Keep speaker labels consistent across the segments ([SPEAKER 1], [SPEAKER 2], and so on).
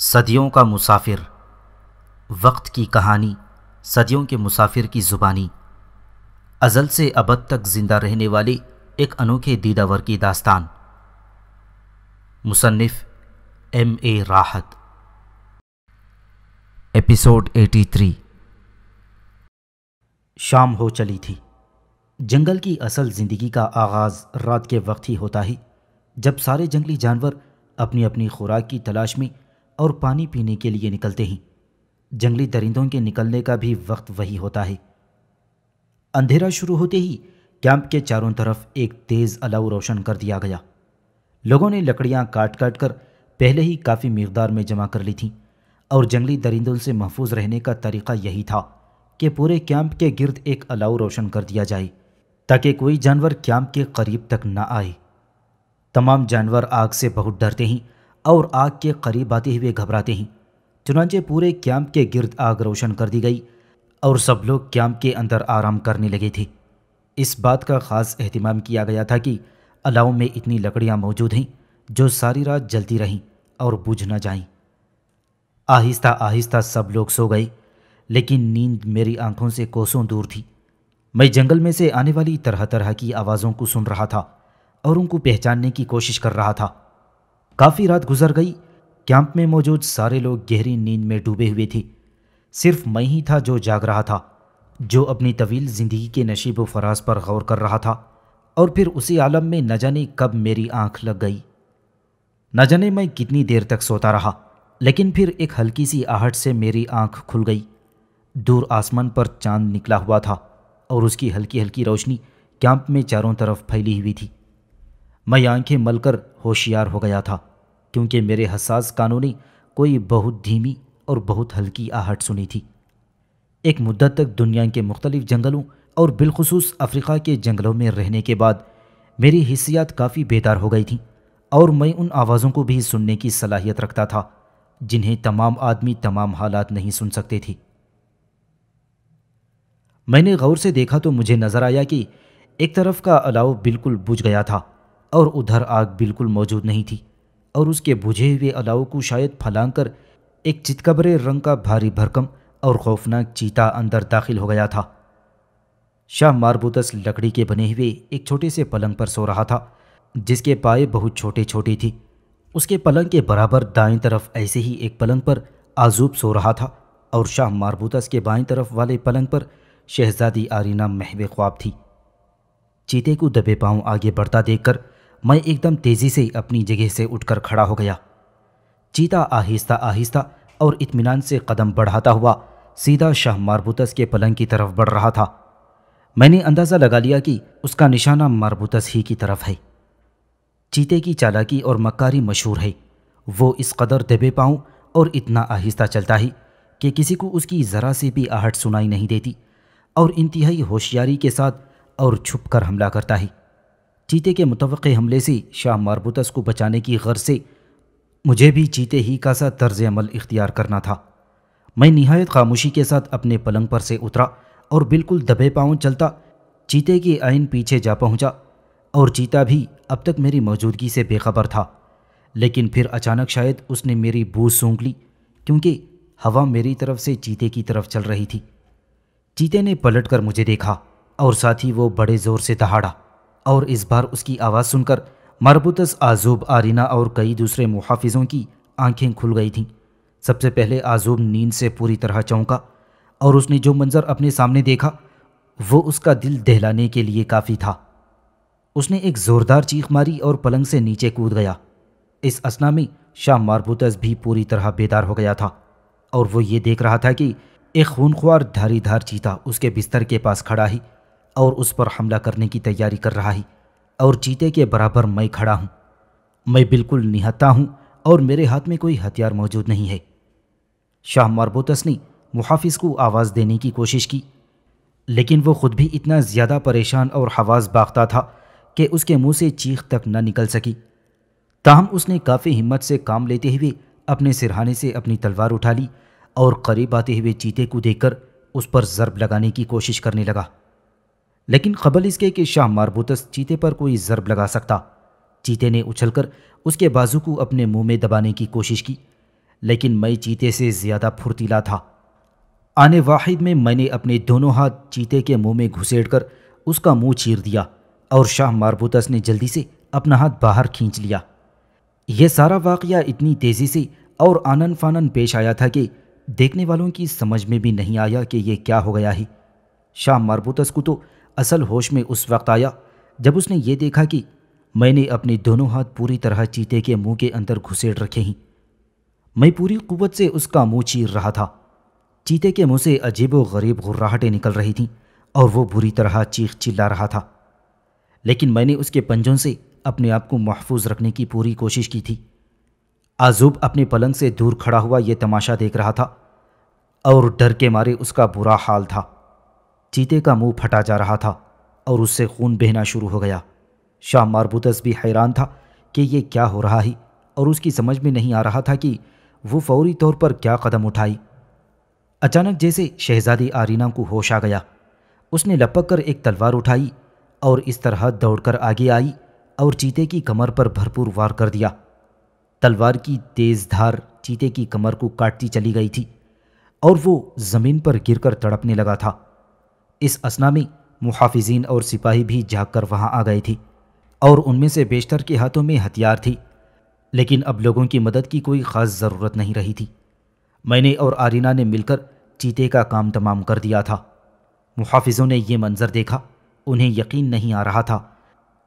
[SPEAKER 1] सदियों का मुसाफिर वक्त की कहानी सदियों के मुसाफिर की ज़ुबानी अज़ल से अबद तक ज़िंदा रहने वाले एक अनोखे दीदावर की दास्तान मुसन्फ़ एम ए राहत एपिसोड 83 शाम हो चली थी जंगल की असल ज़िंदगी का आगाज़ रात के वक्त ही होता है जब सारे जंगली जानवर अपनी अपनी खुराक की तलाश में और पानी पीने के लिए निकलते हैं जंगली दरिंदों के निकलने का भी वक्त वही होता है अंधेरा शुरू होते ही कैंप के चारों तरफ एक तेज़ अलाव रोशन कर दिया गया लोगों ने लकड़ियाँ काट काट कर पहले ही काफ़ी मकदार में जमा कर ली थीं और जंगली दरिंदों से महफूज रहने का तरीका यही था कि पूरे कैंप के गिर्द एक अलाव रोशन कर दिया जाए ताकि कोई जानवर क्याम के करीब तक न आए तमाम जानवर आग से बहुत डरते हैं और आग के करीब आते हुए घबराते हैं चुनाचे पूरे कैंप के गिर्द आग रोशन कर दी गई और सब लोग कैंप के अंदर आराम करने लगे थे इस बात का ख़ास अहतमाम किया गया था कि अलाव में इतनी लकड़ियाँ मौजूद हैं जो सारी रात जलती रहें और बुझ न जाएं। आहिस्ता आहिस्ता सब लोग सो गए लेकिन नींद मेरी आंखों से कोसों दूर थी मैं जंगल में से आने वाली तरह तरह की आवाज़ों को सुन रहा था और उनको पहचानने की कोशिश कर रहा था काफ़ी रात गुजर गई कैंप में मौजूद सारे लोग गहरी नींद में डूबे हुए थे सिर्फ मैं ही था जो जाग रहा था जो अपनी तवील ज़िंदगी के नशीब फराज पर गौर कर रहा था और फिर उसी आलम में न जाने कब मेरी आंख लग गई न जाने मैं कितनी देर तक सोता रहा लेकिन फिर एक हल्की सी आहट से मेरी आंख खुल गई दूर आसमान पर चांद निकला हुआ था और उसकी हल्की हल्की रोशनी कैंप में चारों तरफ फैली हुई थी मैं आंखें मलकर होशियार हो गया था क्योंकि मेरे हसास कानों ने कोई बहुत धीमी और बहुत हल्की आहट सुनी थी एक मुद्दत तक दुनिया के मुख्तलिफ जंगलों और बिलखसूस अफ्रीका के जंगलों में रहने के बाद मेरी हिस्सियात काफ़ी बेदार हो गई थी और मैं उन आवाज़ों को भी सुनने की सलाहियत रखता था जिन्हें तमाम आदमी तमाम हालात नहीं सुन सकते थे मैंने गौर से देखा तो मुझे नज़र आया कि एक तरफ का अलाव बिल्कुल बुझ गया था और उधर आग बिल्कुल मौजूद नहीं थी और उसके बुझे हुए अलाव को शायद फलांग कर एक चितकबरे रंग का भारी भरकम और खौफनाक चीता अंदर दाखिल हो गया था शाह मारबूतस लकड़ी के बने हुए एक छोटे से पलंग पर सो रहा था जिसके पाए बहुत छोटे छोटे थी उसके पलंग के बराबर दाएं तरफ ऐसे ही एक पलंग पर आजूब सो रहा था और शाह मारबूतस के बाएं तरफ वाले पलंग पर शहजादी आरीना महव ख्वाब थी चीते को दबे पांव आगे बढ़ता देखकर मैं एकदम तेज़ी से अपनी जगह से उठकर खड़ा हो गया चीता आहिस्ता आहिस्ता और इत्मीनान से कदम बढ़ाता हुआ सीधा शाह मारबूतस के पलंग की तरफ बढ़ रहा था मैंने अंदाज़ा लगा लिया कि उसका निशाना मारबूतस ही की तरफ है चीते की चालाकी और मक्कारी मशहूर है वो इस कदर दबे पाऊँ और इतना आहिस्ता चलता है कि किसी को उसकी ज़रा से भी आहट सुनाई नहीं देती और इंतहाई होशियारी के साथ और छुप कर हमला करता है चीते के मुतव हमले से शाह मारबूतस को बचाने की गर्ज से मुझे भी चीते ही का सा तर्ज अमल इख्तियार करना था मैं नहायत खामोशी के साथ अपने पलंग पर से उतरा और बिल्कुल दबे पाँव चलता चीते के आइन पीछे जा पहुंचा और चीता भी अब तक मेरी मौजूदगी से बेखबर था लेकिन फिर अचानक शायद उसने मेरी बूझ सूंघ ली क्योंकि हवा मेरी तरफ से चीते की तरफ चल रही थी चीते ने पलट कर मुझे देखा और साथ ही वो बड़े ज़ोर से दहाड़ा और इस बार उसकी आवाज़ सुनकर मरबूतस आजूब आरीना और कई दूसरे मुहाफिजों की आंखें खुल गई थीं सबसे पहले आजूब नींद से पूरी तरह चौंका और उसने जो मंज़र अपने सामने देखा वो उसका दिल दहलाने के लिए काफ़ी था उसने एक ज़ोरदार चीख मारी और पलंग से नीचे कूद गया इस असना में शाह मारबूतस भी पूरी तरह बेदार हो गया था और वो ये देख रहा था कि एक खूनख्वार धारीधार चीता उसके बिस्तर के पास खड़ा ही और उस पर हमला करने की तैयारी कर रहा ही और चीते के बराबर मैं खड़ा हूँ मैं बिल्कुल निहत्ता हूँ और मेरे हाथ में कोई हथियार मौजूद नहीं है शाह मारबोतस ने मुहाफिज को आवाज़ देने की कोशिश की लेकिन वो खुद भी इतना ज़्यादा परेशान और हवास बागता था कि उसके मुंह से चीख तक न निकल सकी ताहम उसने काफ़ी हिम्मत से काम लेते हुए अपने सिरहाने से अपनी तलवार उठा ली और करीब आते हुए चीते को देखकर उस पर ज़रब लगाने की कोशिश करने लगा लेकिन खबल इसके कि शाह मारबूतस चीते पर कोई ज़रब लगा सकता चीते ने उछलकर उसके बाजू को अपने मुंह में दबाने की कोशिश की लेकिन मैं चीते से ज़्यादा फुर्तीला था आने वाहिद में मैंने अपने दोनों हाथ चीते के मुंह में घुसेड़ कर उसका मुंह चीर दिया और शाह मारबूतस ने जल्दी से अपना हाथ बाहर खींच लिया यह सारा वाक़ इतनी तेज़ी से और आनन फानन पेश आया था कि देखने वालों की समझ में भी नहीं आया कि यह क्या हो गया ही शाह मरबूतस को तो असल होश में उस वक्त आया जब उसने ये देखा कि मैंने अपने दोनों हाथ पूरी तरह चीते के मुंह के अंदर घुसेड़ रखे ही मैं पूरी कुवत से उसका मुंह चीर रहा था चीते के मुंह से अजीब व गरीब घुर्राहटें निकल रही थीं और वो बुरी तरह चीख चिल्ला रहा था लेकिन मैंने उसके पंजों से अपने आप को महफूज रखने की पूरी कोशिश की थी आजूब अपने पलंग से दूर खड़ा हुआ यह तमाशा देख रहा था और डर के मारे उसका बुरा हाल था चीते का मुंह फटा जा रहा था और उससे खून बहना शुरू हो गया शाह मारबूतस भी हैरान था कि यह क्या हो रहा है और उसकी समझ में नहीं आ रहा था कि वो फौरी तौर पर क्या कदम उठाई अचानक जैसे शहजादी आरीना को होश आ गया उसने लपक कर एक तलवार उठाई और इस तरह दौड़कर आगे आई और चीते की कमर पर भरपूर वार कर दिया तलवार की तेज धार चीते की कमर को काटती चली गई थी और वो ज़मीन पर गिरकर तड़पने लगा था इस असना में मुहाफिजीन और सिपाही भी झाँक कर वहाँ आ गए थे और उनमें से बेशतर के हाथों में हथियार थी लेकिन अब लोगों की मदद की कोई ख़ास ज़रूरत नहीं रही थी मैंने और आरिना ने मिलकर चीते का काम तमाम कर दिया था मुहाफिजों ने यह मंज़र देखा उन्हें यकीन नहीं आ रहा था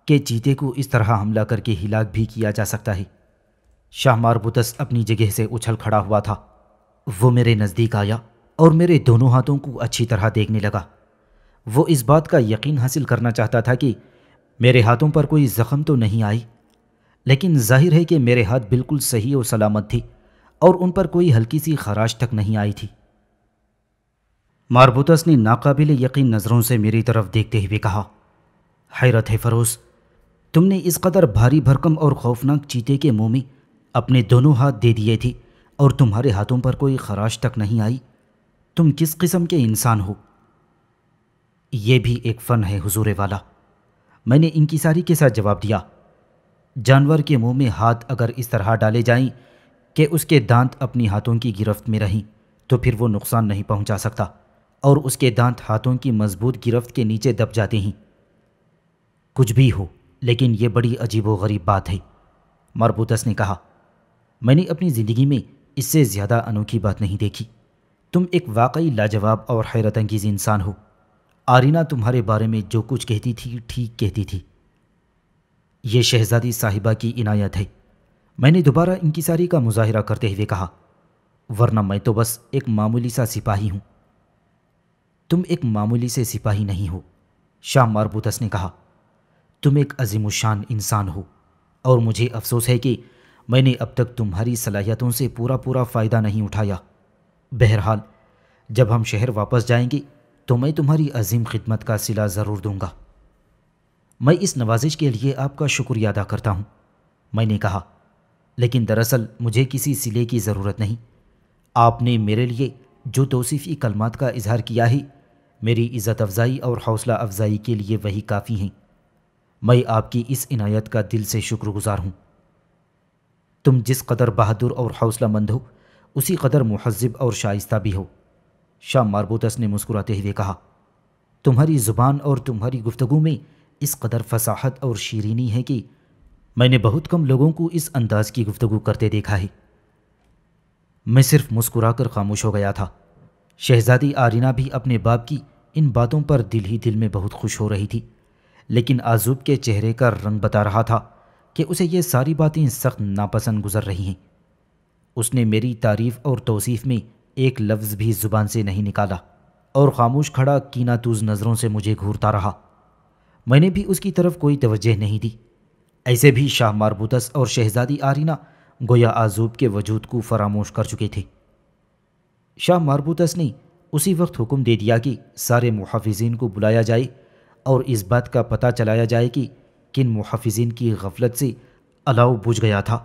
[SPEAKER 1] कि चीते को इस तरह हमला करके हिलाक भी किया जा सकता है शाह मारबुतस अपनी जगह से उछल खड़ा हुआ था वो मेरे नज़दीक आया और मेरे दोनों हाथों को अच्छी तरह देखने लगा वो इस बात का यकीन हासिल करना चाहता था कि मेरे हाथों पर कोई ज़ख़म तो नहीं आई लेकिन जाहिर है कि मेरे हाथ बिल्कुल सही और सलामत थी और उन पर कोई हल्की सी खराश तक नहीं आई थी मारबूतस ने नाकाबिल यकीन नज़रों से मेरी तरफ देखते हुए कहा हैरत है फ़रोज़ तुमने इस कदर भारी भरकम और खौफनाक चीते के मुँह में अपने दोनों हाथ दे दिए थे और तुम्हारे हाथों पर कोई खराश तक नहीं आई तुम किस किस्म के इंसान हो यह भी एक फ़न है हजूरे वाला मैंने सारी के साथ जवाब दिया जानवर के मुंह में हाथ अगर इस तरह डाले जाएं कि उसके दांत अपनी हाथों की गिरफ्त में रहें तो फिर वो नुकसान नहीं पहुंचा सकता और उसके दांत हाथों की मजबूत गिरफ्त के नीचे दब जाते हैं कुछ भी हो लेकिन यह बड़ी अजीबोगरीब बात है मरबूतस ने कहा मैंने अपनी ज़िंदगी में इससे ज़्यादा अनोखी बात नहीं देखी तुम एक वाकई लाजवाब और हैरत अंगेज़ इंसान हो आरीना तुम्हारे बारे में जो कुछ कहती थी ठीक कहती थी ये शहज़ादी साहिबा की इनायत है मैंने दोबारा सारी का मुजाहरा करते हुए कहा वरना मैं तो बस एक मामूली सा सिपाही हूँ तुम एक मामूली से सिपाही नहीं हो शाम मारबूतस ने कहा तुम एक अजीम शान इंसान हो और मुझे अफसोस है कि मैंने अब तक तुम्हारी सलाहियतों से पूरा पूरा फ़ायदा नहीं उठाया बहरहाल जब हम शहर वापस जाएंगे तो मैं तुम्हारी अजीम खिदमत का सिला ज़रूर दूंगा मैं इस नवाजिश के लिए आपका शुक्रिया अदा करता हूँ मैंने कहा लेकिन दरअसल मुझे किसी सिले की ज़रूरत नहीं आपने मेरे लिए जो तोसीफ़ी कलमात का इजहार किया है मेरी इज़्ज़त अफजाई और हौसला अफजाई के लिए वही काफ़ी हैं मैं आपकी इस इनायत का दिल से शुक्रगुजार हूँ तुम जिस कदर बहादुर और हौसला मंद हो उसी कदर महजब और शाइस्ता भी हो शाह मारबोतस ने मुस्कुराते हुए कहा तुम्हारी ज़ुबान और तुम्हारी गुफ्तु में इस कदर फसाहत और शीरीनी है कि मैंने बहुत कम लोगों को इस अंदाज की गुफ्तु करते देखा है मैं सिर्फ मुस्कुरा कर खामोश हो गया था शहजादी आरिना भी अपने बाप की इन बातों पर दिल ही दिल में बहुत खुश हो रही थी लेकिन आजूब के चेहरे का रंग बता रहा था कि उसे ये सारी बातें सख्त नापसंद गुजर रही हैं उसने मेरी तारीफ़ और तोसीफ़ में एक लफ्ज़ भी ज़ुबान से नहीं निकाला और ख़ामोश खड़ा कीनातूज़ नज़रों से मुझे घूरता रहा मैंने भी उसकी तरफ कोई तवज्जह नहीं दी ऐसे भी शाह मारबूतस और शहज़ादी आरीना गोया आजूब के वजूद को फरामोश कर चुके थे शाह मारबूतस ने उसी वक्त हुक्म दे दिया कि सारे मुहाफिजीन को बुलाया जाए और इस बात का पता चलाया जाए कि किन मुहाफिजिन की गफलत से अलाव बुझ गया था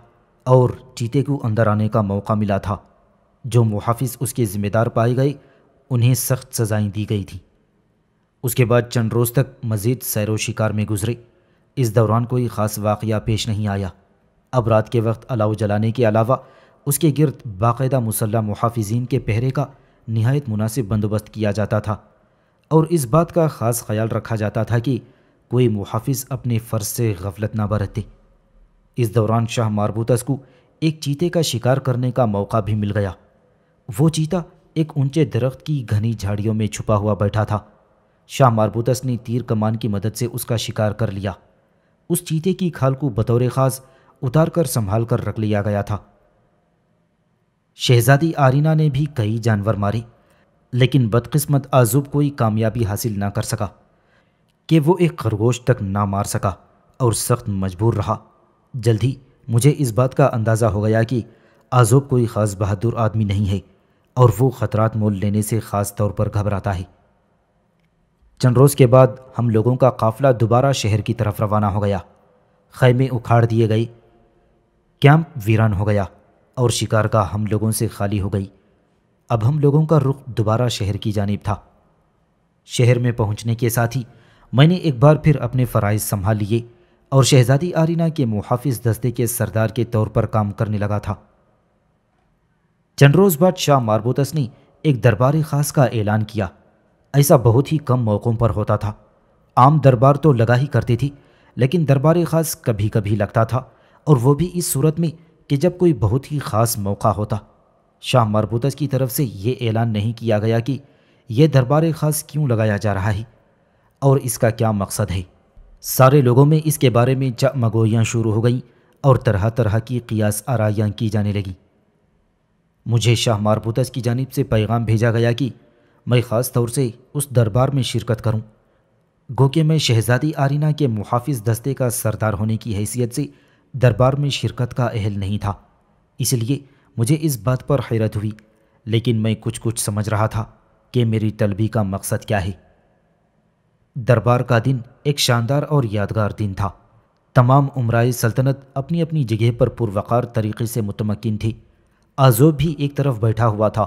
[SPEAKER 1] और चीते को अंदर आने का मौका मिला था जो मुहाफिज उसके ज़िम्मेदार पाए गए उन्हें सख्त सज़ाएँ दी गई थीं उसके बाद चंद रोज़ तक मज़ीद सैर शिकार में गुजरे इस दौरान कोई ख़ास वाक़ पेश नहीं आया अब रात के वक्त अलाव जलाने के अलावा उसके गिरद बाकायदा मुसल्ह मुहाफिजीन के पहरे का नहायत मुनासिब बंदोबस्त किया जाता था और इस बात का ख़ास ख्याल रखा जाता था कि कोई मुहाफिज अपने फ़र्ज से गफलत ना बरते इस दौरान शाह मारबूतस को एक चीते का शिकार करने का मौका भी मिल गया वो चीता एक ऊंचे दरख्त की घनी झाड़ियों में छुपा हुआ बैठा था शाह मारबूतस ने तीर कमान की मदद से उसका शिकार कर लिया उस चीते की खाल को बतौर ख़ास उतार कर संभाल कर रख लिया गया था शहजादी आरीना ने भी कई जानवर मारे लेकिन बदकिस्मत आजुब कोई कामयाबी हासिल ना कर सका कि वो एक खरगोश तक ना मार सका और सख्त मजबूर रहा जल्द ही मुझे इस बात का अंदाज़ा हो गया कि आज़ोब कोई ख़ास बहादुर आदमी नहीं है और वो ख़तरात मोल लेने से ख़ास तौर पर घबराता है चंद रोज़ के बाद हम लोगों का काफ़िला दोबारा शहर की तरफ रवाना हो गया खैमे उखाड़ दिए गए कैंप वीरान हो गया और शिकार का हम लोगों से खाली हो गई अब हम लोगों का रुख दोबारा शहर की जानब था शहर में पहुंचने के साथ ही मैंने एक बार फिर अपने फ़राइज़ संभाल लिए और शहज़ादी आरिना के मुहाफ़ दस्ते के सरदार के तौर पर काम करने लगा था चंद रोज़ बाद शाह मारबोतस ने एक दरबार ख़ास का ऐलान किया ऐसा बहुत ही कम मौक़ों पर होता था आम दरबार तो लगा ही करती थी लेकिन दरबार ख़ास कभी कभी लगता था और वो भी इस सूरत में कि जब कोई बहुत ही ख़ास मौका होता शाह मारबोतस की तरफ से ये ऐलान नहीं किया गया कि यह दरबार ख़ास क्यों लगाया जा रहा है और इसका क्या मकसद है सारे लोगों में इसके बारे में मगोयाँ शुरू हो गई और तरह तरह की कियास आरायाँ की जाने लगीं मुझे शाह मारपूतस की जानब से पैगाम भेजा गया कि मैं ख़ास तौर से उस दरबार में शिरकत करूं। गो कि मैं शहज़ादी आरीना के मुहाफ़ दस्ते का सरदार होने की हैसियत से दरबार में शिरकत का अहल नहीं था इसलिए मुझे इस बात पर हैरत हुई लेकिन मैं कुछ कुछ समझ रहा था कि मेरी तलबी का मकसद क्या है दरबार का दिन एक शानदार और यादगार दिन था तमाम उमराई सल्तनत अपनी अपनी जगह पर पुरवकार तरीके से मुतमकिन थी आजोब भी एक तरफ बैठा हुआ था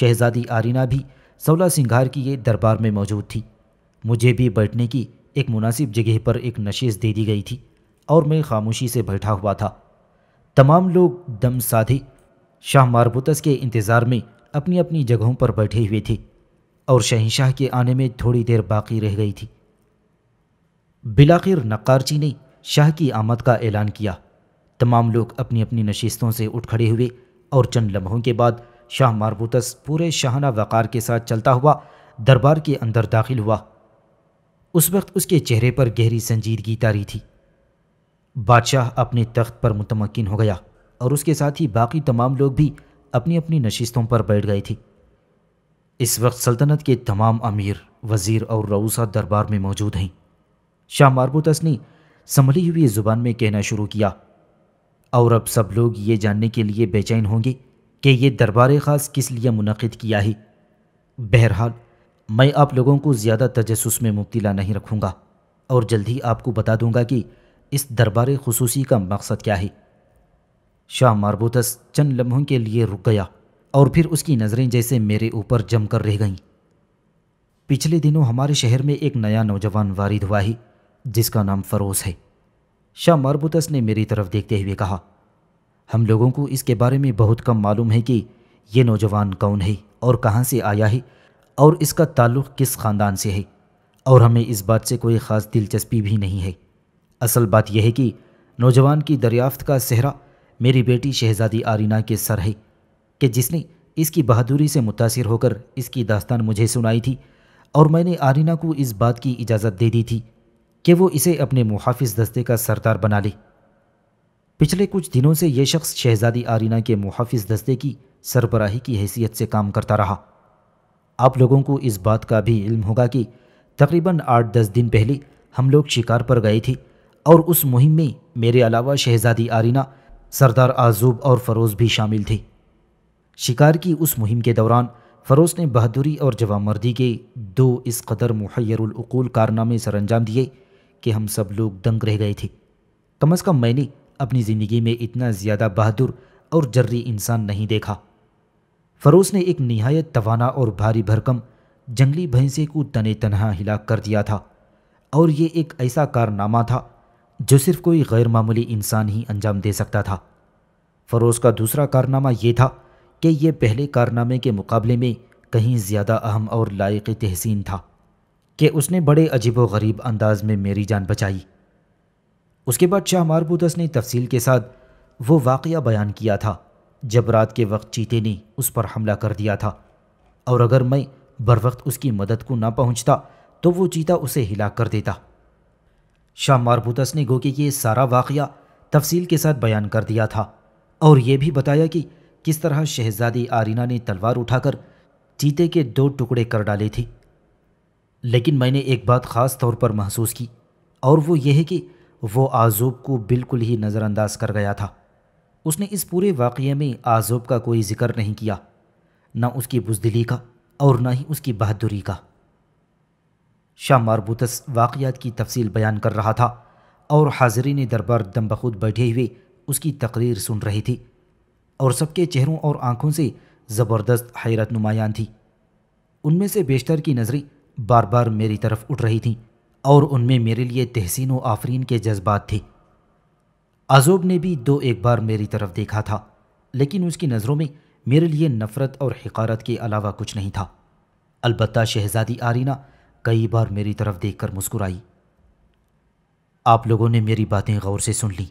[SPEAKER 1] शहजादी आरिना भी सौला सिंगार की ये दरबार में मौजूद थी मुझे भी बैठने की एक मुनासिब जगह पर एक नशेस दे दी गई थी और मैं खामोशी से बैठा हुआ था तमाम लोग दम साधे शाह मारबुतस के इंतज़ार में अपनी अपनी जगहों पर बैठे हुए थे और शहनशाह के आने में थोड़ी देर बाकी रह गई थी बिलाखिर नक्कारची ने शाह की आमद का ऐलान किया तमाम लोग अपनी अपनी नशिस्तों से उठ खड़े हुए और चंद लम्हों के बाद शाह मारबूतस पूरे शाहाना वक़ार के साथ चलता हुआ दरबार के अंदर दाखिल हुआ उस वक्त उसके चेहरे पर गहरी संजीदगी तारी थी बादशाह अपने तख्त पर मुतमकिन हो गया और उसके साथ ही बाकी तमाम लोग भी अपनी अपनी नशिस्तों पर बैठ गए थी इस वक्त सल्तनत के तमाम अमीर वज़ीर और रऊसा दरबार में मौजूद हैं शाह मारबूतस ने संभली हुई ज़ुबान में कहना शुरू किया और अब सब लोग ये जानने के लिए बेचैन होंगे कि ये दरबार ख़ास किस लिए मुनद किया है बहरहाल मैं आप लोगों को ज़्यादा तजस में मुबतला नहीं रखूँगा और जल्द ही आपको बता दूँगा कि इस दरबार खसूसी का मकसद क्या है शाह मारबूतस चंद लम्हों के लिए रुक गया और फिर उसकी नज़रें जैसे मेरे ऊपर जमकर रह गईं पिछले दिनों हमारे शहर में एक नया नौजवान वारिद हुआ है जिसका नाम फरोज़ है शाह मारबुतस ने मेरी तरफ देखते हुए कहा हम लोगों को इसके बारे में बहुत कम मालूम है कि ये नौजवान कौन है और कहाँ से आया है और इसका ताल्लुक़ किस ख़ानदान से है और हमें इस बात से कोई ख़ास दिलचस्पी भी नहीं है असल बात यह है कि नौजवान की दरियाफ्त का सेहरा मेरी बेटी शहज़ादी आरिना के सर है कि जिसने इसकी बहादुरी से मुतासर होकर इसकी दास्तान मुझे सुनाई थी और मैंने आरिना को इस बात की इजाज़त दे दी थी कि वो इसे अपने मुहाफ़ दस्ते का सरदार बना ले पिछले कुछ दिनों से यह शख्स शहज़ादी आरिना के मुहाफ़ दस्ते की सरबराही की हैसियत से काम करता रहा आप लोगों को इस बात का भी इल्म होगा कि तकरीबन आठ दस दिन पहले हम लोग शिकार पर गए थे और उस मुहिम में मेरे अलावा शहज़ादी आरिना सरदार आजूब और फरोज़ भी शामिल थे शिकार की उस मुहिम के दौरान फ़रोज ने बहादुरी और जवामर्दी के दो इस कदर मुहैरकूल कारनामे सर अंजाम दिए कि हम सब लोग दंग रह गए थे कम अज़ कम मैंने अपनी ज़िंदगी में इतना ज़्यादा बहादुर और जर्री इंसान नहीं देखा फ़रोज ने एक नहायत तवाना और भारी भरकम जंगली भैंसे को तने तनहा हिला कर दिया था और ये एक ऐसा कारनामा था जो सिर्फ कोई गैरमामूली इंसान ही अंजाम दे सकता था फ़रोज़ का दूसरा कारनामा ये था कि यह पहले कारनामे के मुकाबले में कहीं ज़्यादा अहम और लायक तहसीन था कि उसने बड़े अजीब व गरीब अंदाज में मेरी जान बचाई उसके बाद शाह मारबूदस ने तफसील के साथ वो वाक़ बयान किया था जब रात के वक्त चीते ने उस पर हमला कर दिया था और अगर मैं बर वक्त उसकी मदद को ना पहुंचता तो वो चीता उसे हिला कर देता शाह मारबूदस ने गो कि यह सारा वाक़ तफसील के साथ बयान कर दिया था और ये भी बताया कि किस तरह शहजादी आरीना ने तलवार उठाकर चीते के दो टुकड़े कर डाले थे लेकिन मैंने एक बात ख़ास तौर पर महसूस की और वो यह है कि वो आज़ूब को बिल्कुल ही नज़रअंदाज कर गया था उसने इस पूरे वाक़े में आज़ूब का कोई जिक्र नहीं किया ना उसकी बुजदिली का और ना ही उसकी बहादुरी का शाह मारबूतस वाक़ात की तफसील बयान कर रहा था और हाजरीन दरबार दम बखुद बैठे हुए उसकी तकरीर सुन रही थी और सबके चेहरों और आंखों से ज़बरदस्त हैरत नुमायान थी उनमें से बेशतर की नज़रें बार बार मेरी तरफ उठ रही थीं और उनमें मेरे लिए तहसीन व आफरीन के जज्बात थे आजोब ने भी दो एक बार मेरी तरफ देखा था लेकिन उसकी नज़रों में मेरे लिए नफ़रत और हकारत के अलावा कुछ नहीं था अलबत् शहज़ादी आरीना कई बार मेरी तरफ देख कर मुस्कुराई आप लोगों ने मेरी बातें गौर से सुन लीं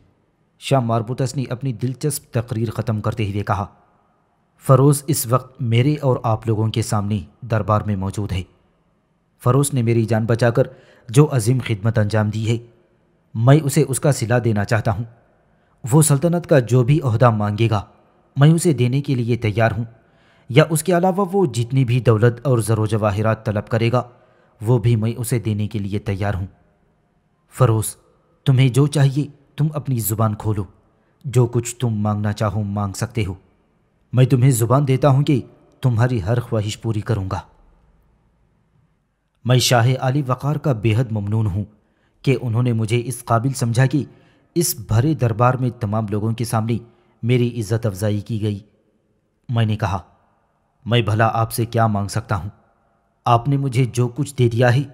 [SPEAKER 1] शाह मारबूटस ने अपनी दिलचस्प तकरीर ख़त्म करते हुए कहा फ़रोज़ इस वक्त मेरे और आप लोगों के सामने दरबार में मौजूद है फ़रोज़ ने मेरी जान बचाकर जो अजीम खिदमत अंजाम दी है मैं उसे उसका सिला देना चाहता हूँ वो सल्तनत का जो भी अहदा मांगेगा मैं उसे देने के लिए तैयार हूँ या उसके अलावा वो जितनी भी दौलत और ज़र जवाहरात तलब करेगा वो भी मैं उसे देने के लिए तैयार हूँ फ़रोज़ तुम्हें जो चाहिए तुम अपनी ज़ुबान खोलो जो कुछ तुम मांगना चाहो मांग सकते हो मैं तुम्हें ज़ुबान देता हूं कि तुम्हारी हर ख्वाहिश पूरी करूंगा मैं शाह आली वक़ार का बेहद ममनून हूं कि उन्होंने मुझे इस काबिल समझा कि इस भरे दरबार में तमाम लोगों के सामने मेरी इज़्ज़त अफजाई की गई मैंने कहा मैं भला आपसे क्या मांग सकता हूं आपने मुझे जो कुछ दे दिया है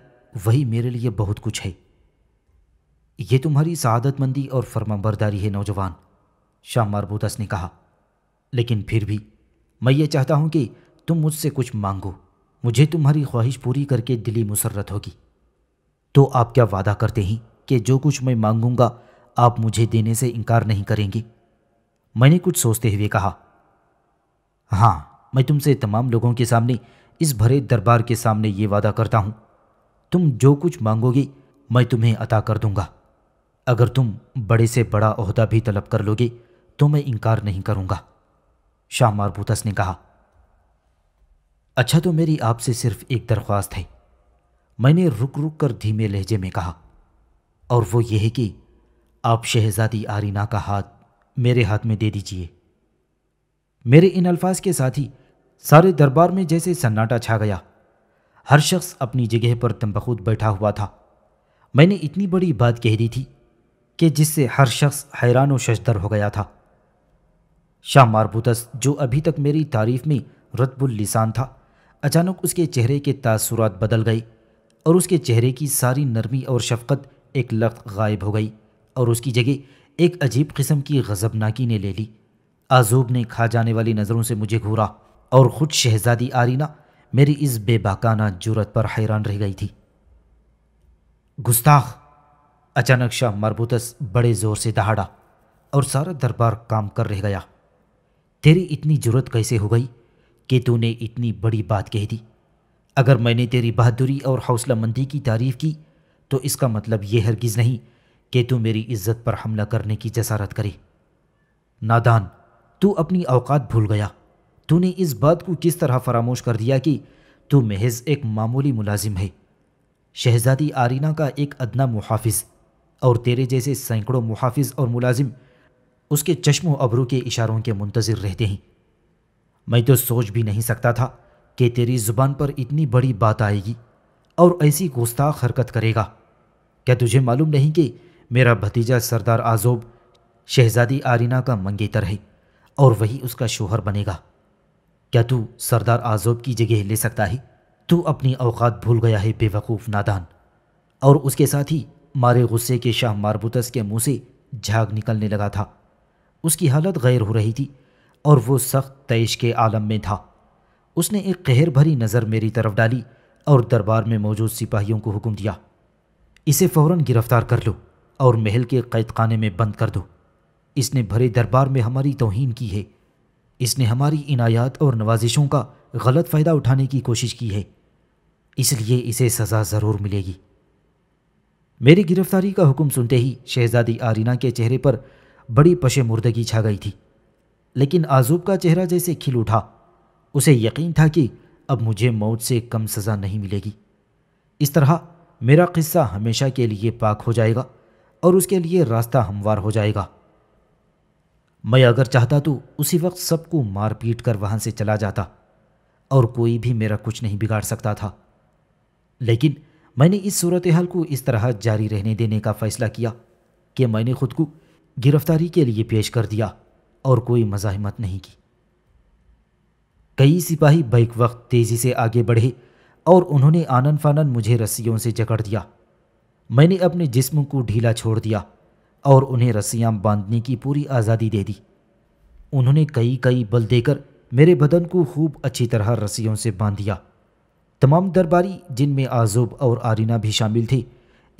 [SPEAKER 1] वही मेरे लिए बहुत कुछ है ये तुम्हारी सहादतमंदी और फर्माबरदारी है नौजवान शाह मारबूदस ने कहा लेकिन फिर भी मैं ये चाहता हूँ कि तुम मुझसे कुछ मांगो मुझे तुम्हारी ख्वाहिश पूरी करके दिली मुसरत होगी तो आप क्या वादा करते हैं कि जो कुछ मैं मांगूंगा आप मुझे देने से इनकार नहीं करेंगे मैंने कुछ सोचते हुए कहा हाँ मैं तुमसे तमाम लोगों के सामने इस भरे दरबार के सामने ये वादा करता हूँ तुम जो कुछ मांगोगे मैं तुम्हें अता कर दूंगा अगर तुम बड़े से बड़ा अहदा भी तलब कर लोगे तो मैं इनकार नहीं करूंगा शाह मारबूतस ने कहा अच्छा तो मेरी आपसे सिर्फ एक दरख्वास्त है मैंने रुक रुक कर धीमे लहजे में कहा और वो ये कि आप शहजादी आरीना का हाथ मेरे हाथ में दे दीजिए मेरे इन अल्फाज के साथ ही सारे दरबार में जैसे सन्नाटा छा गया हर शख्स अपनी जगह पर तमबखूद बैठा हुआ था मैंने इतनी बड़ी बात कह दी थी कि जिससे हर शख्स हैरान शशदर हो गया था शाह मारबूतस जो अभी तक मेरी तारीफ में रतबुल्लिसान था अचानक उसके चेहरे के तासुरात बदल गए और उसके चेहरे की सारी नरमी और शफकत एक लख गायब हो गई और उसकी जगह एक अजीब किस्म की गजबनाकी ने ले ली आजूब ने खा जाने वाली नज़रों से मुझे घूरा और ख़ुद शहजादी आरीना मेरी इस बेबाकाना जुरत पर हैरान रह गई थी गुस्ताख अचानक शाह मरबूतस बड़े ज़ोर से दहाड़ा और सारा दरबार काम कर रह गया तेरी इतनी जरूरत कैसे हो गई कि तूने इतनी बड़ी बात कह दी अगर मैंने तेरी बहादुरी और हौसला मंदी की तारीफ़ की तो इसका मतलब यह हरगिज़ नहीं कि तू मेरी इज्जत पर हमला करने की जसारत करे नादान तू अपनी औकात भूल गया तूने इस बात को किस तरह फरामोश कर दिया कि तू महज एक मामूली मुलाजिम है शहजादी आरीना का एक अदना मुहाफिज़ और तेरे जैसे सैकड़ों मुहाफिज और मुलाजिम उसके चश्मो अबरू के इशारों के मुंतज़र रहते हैं मैं तो सोच भी नहीं सकता था कि तेरी ज़ुबान पर इतनी बड़ी बात आएगी और ऐसी गुस्ताख हरकत करेगा क्या तुझे मालूम नहीं कि मेरा भतीजा सरदार आजोब शहजादी आरिना का मंगेतर है और वही उसका शोहर बनेगा क्या तू सरदार आजोब की जगह ले सकता है तू अपनी अवकात भूल गया है बेवकूफ़ नादान और उसके साथ ही मारे गुस्से के शाह मारबूतस के मुंह से झाग निकलने लगा था उसकी हालत गैर हो रही थी और वो सख्त तयश के आलम में था उसने एक कहर भरी नज़र मेरी तरफ डाली और दरबार में मौजूद सिपाहियों को हुक्म दिया इसे फ़ौर गिरफ़्तार कर लो और महल के कैद खाने में बंद कर दो इसने भरे दरबार में हमारी तोहन की है इसने हमारी इनायात और नवाजिशों का गलत फ़ायदा उठाने की कोशिश की है इसलिए इसे सज़ा ज़रूर मिलेगी मेरी गिरफ्तारी का हुक्म सुनते ही शहजादी आरीना के चेहरे पर बड़ी पशे मुर्दगी छा गई थी लेकिन आजूब का चेहरा जैसे खिल उठा उसे यकीन था कि अब मुझे मौत से कम सज़ा नहीं मिलेगी इस तरह मेरा किस्सा हमेशा के लिए पाक हो जाएगा और उसके लिए रास्ता हमवार हो जाएगा मैं अगर चाहता तो उसी वक्त सबको मार पीट कर वहां से चला जाता और कोई भी मेरा कुछ नहीं बिगाड़ सकता था लेकिन मैंने इस सूरत हाल को इस तरह जारी रहने देने का फ़ैसला किया कि मैंने खुद को गिरफ्तारी के लिए पेश कर दिया और कोई मजामत नहीं की कई सिपाही बैक वक्त तेज़ी से आगे बढ़े और उन्होंने आनन फानन मुझे रस्सियों से जकड़ दिया मैंने अपने जिस्म को ढीला छोड़ दिया और उन्हें रस्सियाँ बांधने की पूरी आज़ादी दे दी उन्होंने कई कई बल देकर मेरे बदन को खूब अच्छी तरह रस्सियों से बांध दिया तमाम दरबारी जिनमें आजोब और आरीना भी शामिल थी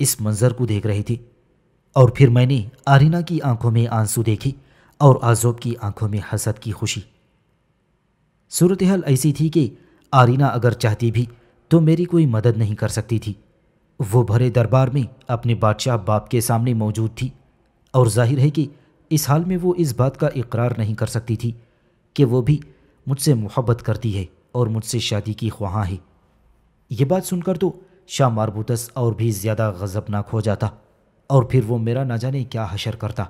[SPEAKER 1] इस मंज़र को देख रही थी और फिर मैंने आरीना की आंखों में आंसू देखी और आजोब की आंखों में हसद की खुशी सूरत हाल ऐसी थी कि आरीना अगर चाहती भी तो मेरी कोई मदद नहीं कर सकती थी वो भरे दरबार में अपने बादशाह बाप के सामने मौजूद थी और जाहिर है कि इस हाल में वो इस बात का इकरार नहीं कर सकती थी कि वो भी मुझसे मोहब्बत करती है और मुझसे शादी की ख्वाह है ये बात सुनकर तो शाह मारबूतस और भी ज़्यादा गजबनाक हो जाता और फिर वो मेरा ना जाने क्या हशर करता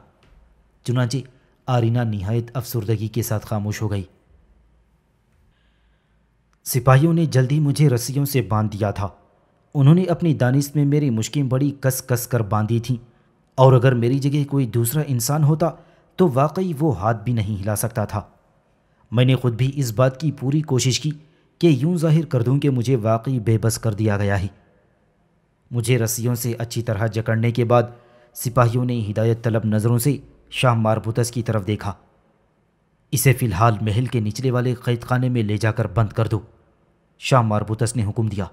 [SPEAKER 1] चुनाचे आरीना नहायत अफसरदगी के साथ खामोश हो गई सिपाहियों ने जल्दी मुझे रस्सियों से बांध दिया था उन्होंने अपनी दानिश में मेरी मुश्किल बड़ी कस कस कर बांधी थी और अगर मेरी जगह कोई दूसरा इंसान होता तो वाकई वो हाथ भी नहीं हिला सकता था मैंने खुद भी इस बात की पूरी कोशिश की कि यूं जाहिर कर दूं कि मुझे वाकई बेबस कर दिया गया है मुझे रस्सियों से अच्छी तरह जकड़ने के बाद सिपाहियों ने हिदायत तलब नज़रों से शाह मारबुतस की तरफ देखा इसे फ़िलहाल महल के निचले वाले कैद खाने में ले जाकर बंद कर दो शाह मारबुतस ने हुक्म दिया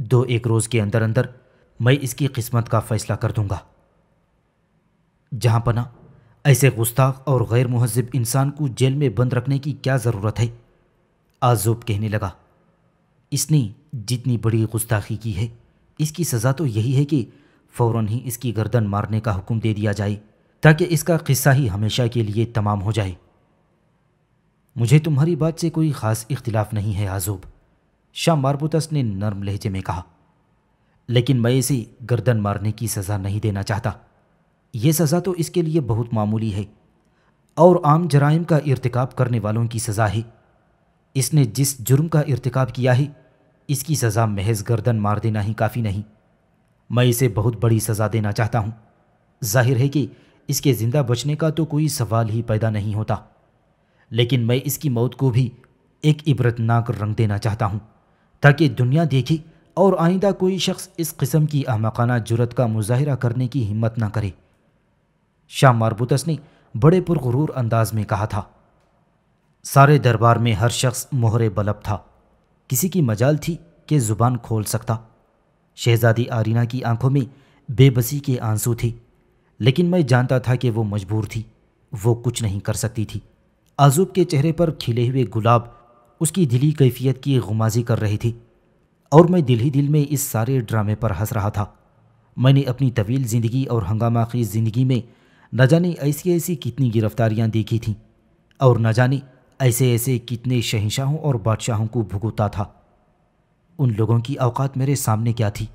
[SPEAKER 1] दो एक रोज़ के अंदर अंदर मैं इसकी किस्मत का फ़ैसला कर दूंगा जहाँ पना ऐसे गुस्ताख और गैर महजब इंसान को जेल में बंद रखने की क्या ज़रूरत है आज़ोब कहने लगा इसने जितनी बड़ी गुस्ताखी की है इसकी सज़ा तो यही है कि फ़ौर ही इसकी गर्दन मारने का हुक्म दे दिया जाए ताकि इसका किस्सा ही हमेशा के लिए तमाम हो जाए मुझे तुम्हारी बात से कोई ख़ास इख्तिलाफ़ नहीं है आज़ोब शाह मारबुतस ने नर्म लहजे में कहा लेकिन मैं इसे गर्दन मारने की सज़ा नहीं देना चाहता ये सज़ा तो इसके लिए बहुत मामूली है और आम जराइम का इरतकब करने वालों की सज़ा है इसने जिस जुर्म का इरतकब किया है इसकी सज़ा महज गर्दन मार देना ही काफ़ी नहीं मैं इसे बहुत बड़ी सज़ा देना चाहता हूँ जाहिर है कि इसके ज़िंदा बचने का तो कोई सवाल ही पैदा नहीं होता लेकिन मैं इसकी मौत को भी एक इबरतनाक रंग देना चाहता हूँ ताकि दुनिया देखे और आइंदा कोई शख्स इस किस्म की अहमकाना जुरत का मुजाहरा करने की हिम्मत ना करे शाह मारबूतस ने बड़े पुरगरूर अंदाज में कहा था सारे दरबार में हर शख्स मोहरे बलब था किसी की मजाल थी कि ज़ुबान खोल सकता शहजादी आरीना की आंखों में बेबसी के आंसू थे लेकिन मैं जानता था कि वो मजबूर थी वो कुछ नहीं कर सकती थी आजूब के चेहरे पर खिले हुए गुलाब उसकी दिली कैफियत की गुमाजी कर रही थी और मैं दिल ही दिल में इस सारे ड्रामे पर हंस रहा था मैंने अपनी तवील ज़िंदगी और हंगामा खीज ज़िंदगी में न जाने ऐसी ऐसी कितनी गिरफ्तारियाँ देखी थीं और न जाने ऐसे ऐसे कितने शहनशाहों और बादशाहों को भुगोता था उन लोगों की औकात मेरे सामने क्या थी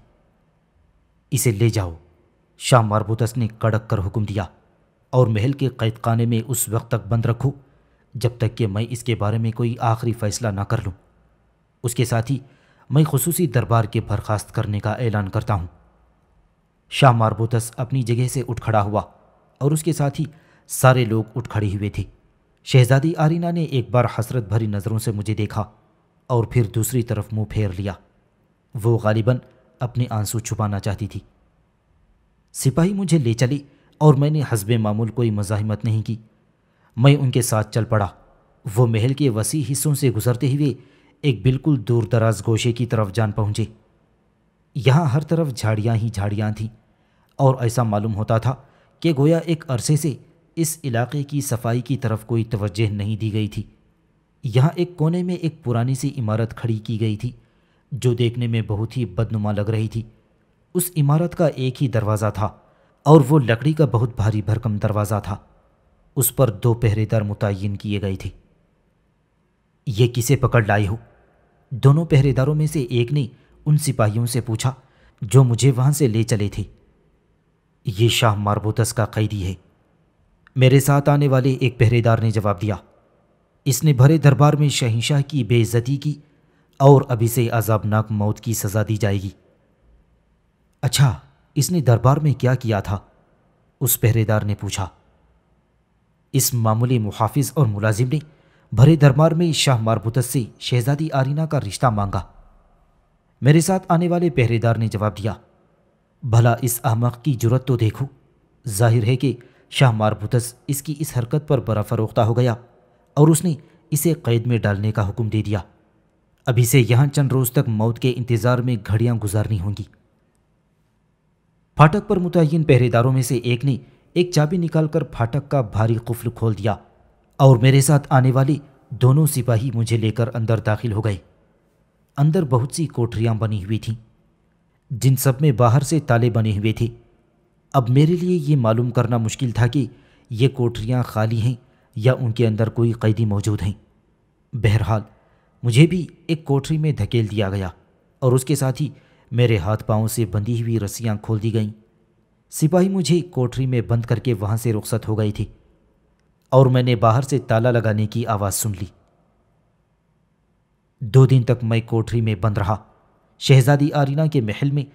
[SPEAKER 1] इसे ले जाओ शाम मारबूतस ने कड़क कर हुक्म दिया और महल के कैद खाने में उस वक्त तक बंद रखो जब तक कि मैं इसके बारे में कोई आखिरी फ़ैसला ना कर लूँ उसके साथ ही मैं खसूसी दरबार के बर्खास्त करने का ऐलान करता हूँ शाह मारबूतस अपनी जगह से उठ खड़ा हुआ और उसके साथ ही सारे लोग उठ खड़े हुए थे शहजादी आरीना ने एक बार हसरत भरी नज़रों से मुझे देखा और फिर दूसरी तरफ मुंह फेर लिया वो गालिबन अपने आंसू छुपाना चाहती थी सिपाही मुझे ले चली और मैंने हसब मामूल कोई मजाहमत नहीं की मैं उनके साथ चल पड़ा वो महल के वसी हिस्सों से गुजरते हुए एक बिल्कुल दूर दराज गोशे की तरफ जान पहुँचे यहाँ हर तरफ झाड़ियाँ ही झाड़ियाँ थीं और ऐसा मालूम होता था कि गोया एक अरसे से इस इलाके की सफाई की तरफ कोई तवज्जह नहीं दी गई थी यहाँ एक कोने में एक पुरानी सी इमारत खड़ी की गई थी जो देखने में बहुत ही बदनुमा लग रही थी उस इमारत का एक ही दरवाज़ा था और वो लकड़ी का बहुत भारी भरकम दरवाज़ा था उस पर दो पहरेदार मुतन किए गए थे ये किसे पकड़ लाई हो दोनों पहरेदारों में से एक ने उन सिपाहियों से पूछा जो मुझे वहाँ से ले चले थे ये शाह मारबोतस का कैदी है मेरे साथ आने वाले एक पहरेदार ने जवाब दिया इसने भरे दरबार में शहिशाह की बेइज्जती की और अभी से अजाबनाक मौत की सज़ा दी जाएगी अच्छा इसने दरबार में क्या किया था उस पहरेदार ने पूछा इस मामूली मुहाफिज और मुलाजिम ने भरे दरबार में शाह मारबुतस से शहजादी आरीना का रिश्ता मांगा मेरे साथ आने वाले पहरेदार ने जवाब दिया भला इस अहमक की जरूरत तो देखो जाहिर है कि शाह मारभुतस इसकी इस हरकत पर बड़ा फरोख्ता हो गया और उसने इसे कैद में डालने का हुक्म दे दिया अब इसे यहाँ चंद रोज़ तक मौत के इंतज़ार में घड़ियाँ गुजारनी होंगी फाटक पर मुतयन पहरेदारों में से एक ने एक चाबी निकालकर फाटक का भारी कुफल खोल दिया और मेरे साथ आने वाले दोनों सिपाही मुझे लेकर अंदर दाखिल हो गए अंदर बहुत सी कोठरियाँ बनी हुई थीं जिन सब में बाहर से ताले बने हुए थे अब मेरे लिए ये मालूम करना मुश्किल था कि ये कोठरियाँ खाली हैं या उनके अंदर कोई कैदी मौजूद हैं बहरहाल मुझे भी एक कोठरी में धकेल दिया गया और उसके साथ ही मेरे हाथ पाँव से बंधी हुई रस्सियाँ खोल दी गईं सिपाही मुझे कोठरी में बंद करके वहाँ से रुखसत हो गई थी और मैंने बाहर से ताला लगाने की आवाज़ सुन ली दो दिन तक मैं कोठरी में बंद रहा शहजादी आरीना के महल में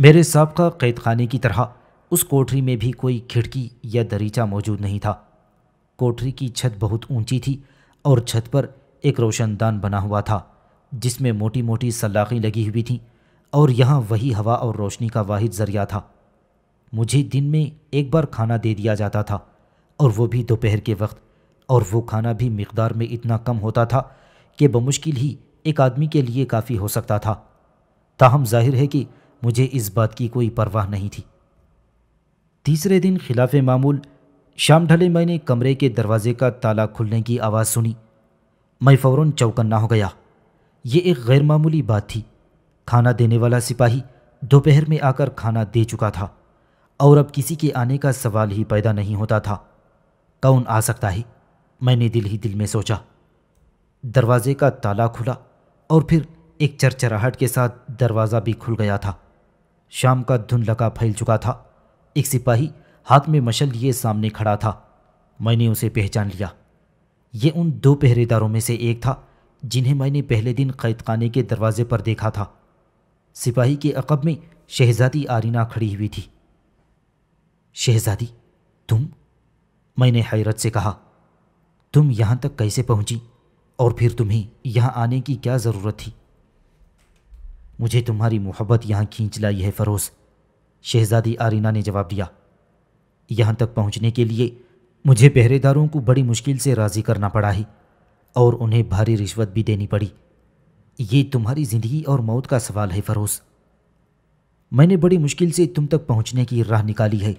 [SPEAKER 1] मेरे सबका कैद खाने की तरह उस कोठरी में भी कोई खिड़की या दरीचा मौजूद नहीं था कोठरी की छत बहुत ऊंची थी और छत पर एक रोशनदान बना हुआ था जिसमें मोटी मोटी सलाखें लगी हुई थीं और यहाँ वही हवा और रोशनी का वाहिद ज़रिया था मुझे दिन में एक बार खाना दे दिया जाता था और वो भी दोपहर के वक्त और वो खाना भी मकदार में इतना कम होता था कि बमुश्किल ही एक आदमी के लिए काफ़ी हो सकता था ताहम जाहिर है कि मुझे इस बात की कोई परवाह नहीं थी तीसरे दिन खिलाफ मामूल शाम ढले मैंने कमरे के दरवाजे का ताला खुलने की आवाज़ सुनी मैं फ़ौर चौकन्ना हो गया ये एक गैर मामूली बात थी खाना देने वाला सिपाही दोपहर में आकर खाना दे चुका था और अब किसी के आने का सवाल ही पैदा नहीं होता था कौन आ सकता है मैंने दिल ही दिल में सोचा दरवाजे का ताला खुला और फिर एक चरचराहट के साथ दरवाज़ा भी खुल गया था शाम का धुन लगा फैल चुका था एक सिपाही हाथ में मशल लिए सामने खड़ा था मैंने उसे पहचान लिया ये उन दो पहरेदारों में से एक था जिन्हें मैंने पहले दिन कैद खाने के दरवाजे पर देखा था सिपाही के अकब में शहजादी आरीना खड़ी हुई थी शहजादी तुम मैंने हैरत से कहा तुम यहां तक कैसे पहुंची और फिर तुम्हें यहाँ आने की क्या ज़रूरत थी मुझे तुम्हारी मोहब्बत यहाँ खींच लाई है फरोज़ शहजादी आरीना ने जवाब दिया यहाँ तक पहुँचने के लिए मुझे पहरेदारों को बड़ी मुश्किल से राज़ी करना पड़ा है और उन्हें भारी रिश्वत भी देनी पड़ी ये तुम्हारी ज़िंदगी और मौत का सवाल है फरोज़ मैंने बड़ी मुश्किल से तुम तक पहुंचने की राह निकाली है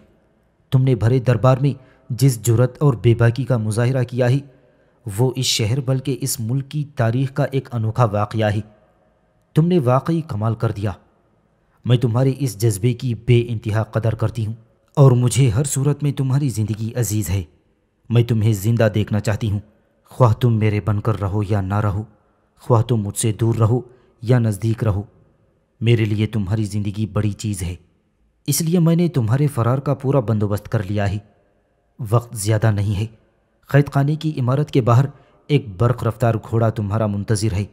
[SPEAKER 1] तुमने भरे दरबार में जिस जुरत और बेबाकी का मुजाहरा किया है वो इस शहर बल्कि इस मुल्क की तारीख का एक अनोखा वाक़ है तुमने वाकई कमाल कर दिया मैं तुम्हारे इस जज्बे की बे इंतहा कदर करती हूँ और मुझे हर सूरत में तुम्हारी ज़िंदगी अजीज़ है मैं तुम्हें ज़िंदा देखना चाहती हूँ ख्वाह तुम मेरे बनकर रहो या ना रहो ख्वाह तुम मुझसे दूर रहो या नज़दीक रहो मेरे लिए तुम्हारी ज़िंदगी बड़ी चीज़ है इसलिए मैंने तुम्हारे फ़रार का पूरा बंदोबस्त कर लिया है वक्त ज़्यादा नहीं है कैद खाने की इमारत के बाहर एक बर्क रफ्तार घोड़ा तुम्हारा मुंतज़र है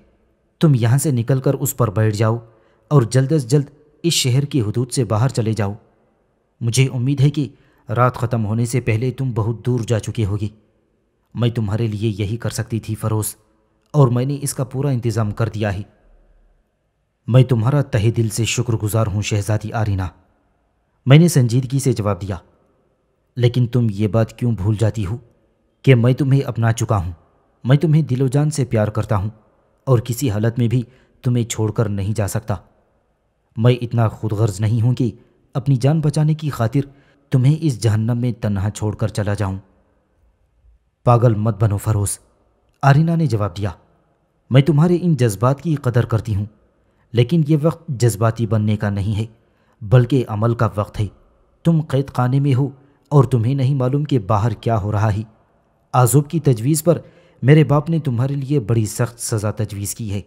[SPEAKER 1] तुम यहाँ से निकल कर उस पर बैठ जाओ और जल्द अज जल्द इस शहर की हदूद से बाहर चले जाओ मुझे उम्मीद है कि रात ख़त्म होने से पहले तुम बहुत दूर जा चुकी होगी मैं तुम्हारे लिए यही कर सकती थी फरोज़ और मैंने इसका पूरा इंतज़ाम कर दिया है मैं तुम्हारा तहे दिल से शुक्रगुजार हूँ शहजादी आरीना मैंने संजीदगी से जवाब दिया लेकिन तुम ये बात क्यों भूल जाती हो कि मैं तुम्हें अपना चुका हूँ मैं तुम्हें दिलोजान से प्यार करता हूँ और किसी हालत में भी तुम्हें छोड़कर नहीं जा सकता मैं इतना खुदगर्ज नहीं हूँ कि अपनी जान बचाने की खातिर तुम्हें इस जहन्नम में तन्हा छोड़कर चला जाऊं पागल मत बनो फरोज आरिना ने जवाब दिया मैं तुम्हारे इन जज्बात की कदर करती हूँ लेकिन ये वक्त जज्बाती बनने का नहीं है बल्कि अमल का वक्त है तुम कैद खाने में हो और तुम्हें नहीं मालूम कि बाहर क्या हो रहा है आजूब की तजवीज़ पर मेरे बाप ने तुम्हारे लिए बड़ी सख्त सज़ा तजवीज़ की है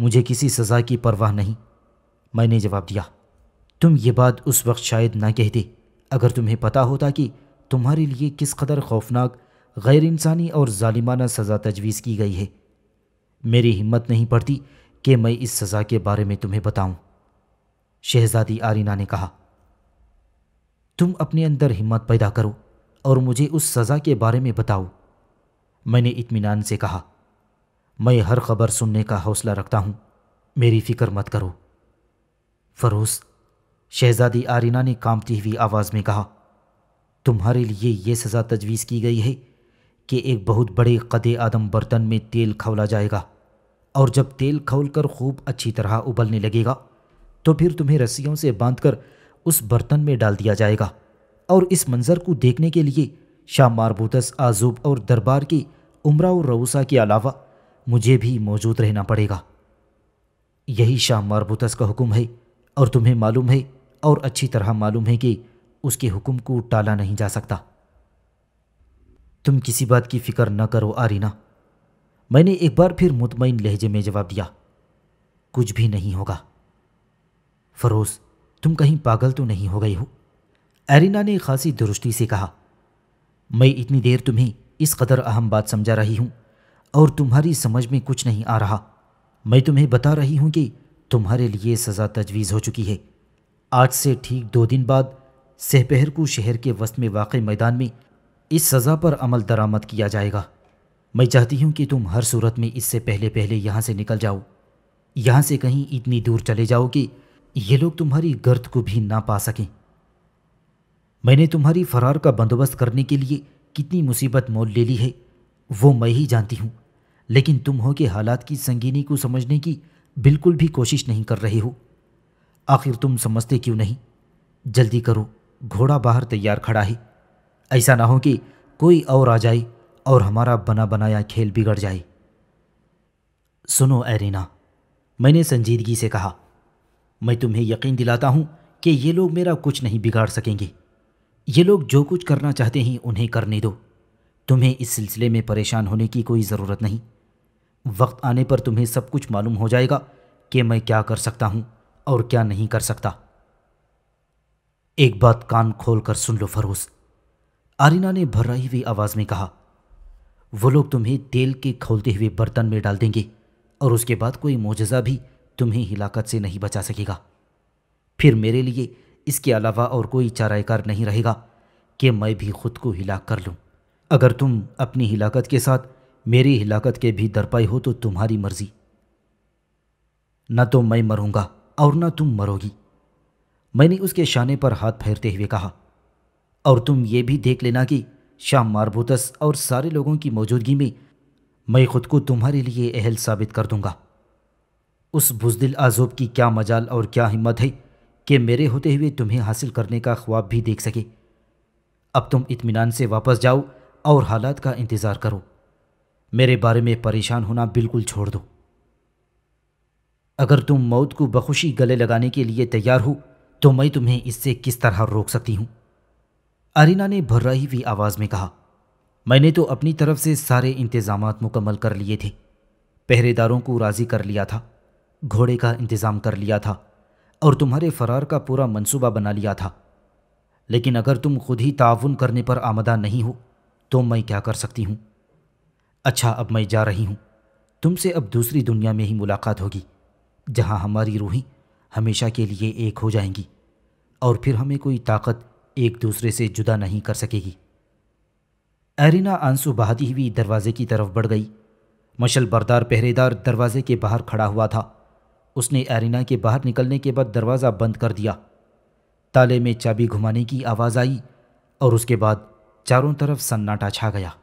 [SPEAKER 1] मुझे किसी सज़ा की परवाह नहीं मैंने जवाब दिया तुम ये बात उस वक्त शायद ना कहते अगर तुम्हें पता होता कि तुम्हारे लिए किस कदर खौफनाक गैर इंसानी और ालिमाना सज़ा तजवीज़ की गई है मेरी हिम्मत नहीं पड़ती कि मैं इस सज़ा के बारे में तुम्हें बताऊं। शहज़ादी आरीना ने कहा तुम अपने अंदर हिम्मत पैदा करो और मुझे उस सज़ा के बारे में बताओ मैंने इत्मीनान से कहा मैं हर खबर सुनने का हौसला रखता हूँ मेरी फिक्र मत करो फरोज शहजादी आरिना ने कांपती हुई आवाज़ में कहा तुम्हारे लिए ये सज़ा तजवीज़ की गई है कि एक बहुत बड़े कदे आदम बर्तन में तेल खौला जाएगा और जब तेल खोल कर खूब अच्छी तरह उबलने लगेगा तो फिर तुम्हें रस्सियों से बांधकर उस बर्तन में डाल दिया जाएगा और इस मंज़र को देखने के लिए शाह मारबूतस आजूब और दरबार की उमरा और रऊसा के अलावा मुझे भी मौजूद रहना पड़ेगा यही शाह मारबूतस का हुक्म है और तुम्हें मालूम है और अच्छी तरह मालूम है कि उसके हुक्म को टाला नहीं जा सकता तुम किसी बात की फ़िक्र न करो आरीना मैंने एक बार फिर मुतमिन लहजे में जवाब दिया कुछ भी नहीं होगा फरोज़ तुम कहीं पागल तो नहीं हो गई हो एरिना ने खासी दुरुस्ती से कहा मैं इतनी देर तुम्हें इस कदर अहम बात समझा रही हूँ और तुम्हारी समझ में कुछ नहीं आ रहा मैं तुम्हें बता रही हूँ कि तुम्हारे लिए सज़ा तजवीज़ हो चुकी है आज से ठीक दो दिन बाद सहपहर को शहर के वस्त में वाक़ मैदान में इस सज़ा पर अमल दरामद किया जाएगा मैं चाहती हूँ कि तुम हर सूरत में इससे पहले पहले यहाँ से निकल जाओ यहाँ से कहीं इतनी दूर चले जाओ कि ये लोग तुम्हारी गर्द को भी ना पा सकें मैंने तुम्हारी फरार का बंदोबस्त करने के लिए कितनी मुसीबत मोल ले ली है वो मैं ही जानती हूँ लेकिन तुम हो कि हालात की संगीनी को समझने की बिल्कुल भी कोशिश नहीं कर रहे हो आखिर तुम समझते क्यों नहीं जल्दी करो घोड़ा बाहर तैयार खड़ा है ऐसा ना हो कि कोई और आ जाए और हमारा बना बनाया खेल बिगड़ जाए सुनो एरिना मैंने संजीदगी से कहा मैं तुम्हें यकीन दिलाता हूँ कि ये लोग मेरा कुछ नहीं बिगाड़ सकेंगे ये लोग जो कुछ करना चाहते हैं उन्हें करने दो तुम्हें इस सिलसिले में परेशान होने की कोई ज़रूरत नहीं वक्त आने पर तुम्हें सब कुछ मालूम हो जाएगा कि मैं क्या कर सकता हूं और क्या नहीं कर सकता एक बात कान खोल कर सुन लो फरोज आरिना ने भर्राई हुई आवाज़ में कहा वो लोग तुम्हें तेल के खोलते हुए बर्तन में डाल देंगे और उसके बाद कोई मोजज़ा भी तुम्हें हिलाकत से नहीं बचा सकेगा फिर मेरे लिए इसके अलावा और कोई चारायकार नहीं रहेगा कि मैं भी खुद को हिला कर लूँ अगर तुम अपनी हिलाकत के साथ मेरी हिलाकत के भी दरपाई हो तो तुम्हारी मर्जी न तो मैं मरूंगा और न तुम मरोगी मैंने उसके शाने पर हाथ फेरते हुए कहा और तुम ये भी देख लेना कि शाम मारबूतस और सारे लोगों की मौजूदगी में मैं खुद को तुम्हारे लिए अहल साबित कर दूंगा उस बुजदिल आजोब की क्या मजाल और क्या हिम्मत है कि मेरे होते हुए तुम्हें हासिल करने का ख्वाब भी देख सके अब तुम इत्मीनान से वापस जाओ और हालात का इंतज़ार करो मेरे बारे में परेशान होना बिल्कुल छोड़ दो अगर तुम मौत को बखुशी गले लगाने के लिए तैयार हो तो मैं तुम्हें इससे किस तरह रोक सकती हूँ अरिना ने रही हुई आवाज़ में कहा मैंने तो अपनी तरफ से सारे इंतज़ाम मुकम्मल कर लिए थे पहरेदारों को राज़ी कर लिया था घोड़े का इंतज़ाम कर लिया था और तुम्हारे फ़रार का पूरा मंसूबा बना लिया था लेकिन अगर तुम खुद ही ताउन करने पर आमदा नहीं हो तो मैं क्या कर सकती हूँ अच्छा अब मैं जा रही हूँ तुमसे अब दूसरी दुनिया में ही मुलाकात होगी जहाँ हमारी रूहें हमेशा के लिए एक हो जाएंगी और फिर हमें कोई ताकत एक दूसरे से जुदा नहीं कर सकेगी एरिना आंसू बहाती हुई दरवाजे की तरफ बढ़ गई मशल बरदार पहरेदार दरवाजे के बाहर खड़ा हुआ था उसने एरिना के बाहर निकलने के बाद दरवाज़ा बंद कर दिया ताले में चाबी घुमाने की आवाज़ आई और उसके बाद चारों तरफ सन्नाटा छा गया